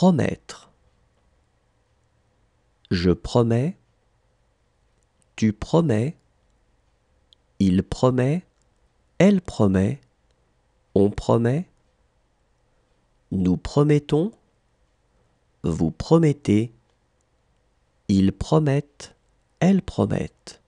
Promettre. Je promets. Tu promets. Il promet. Elle promet. On promet. Nous promettons. Vous promettez. Ils promettent. Elles promettent.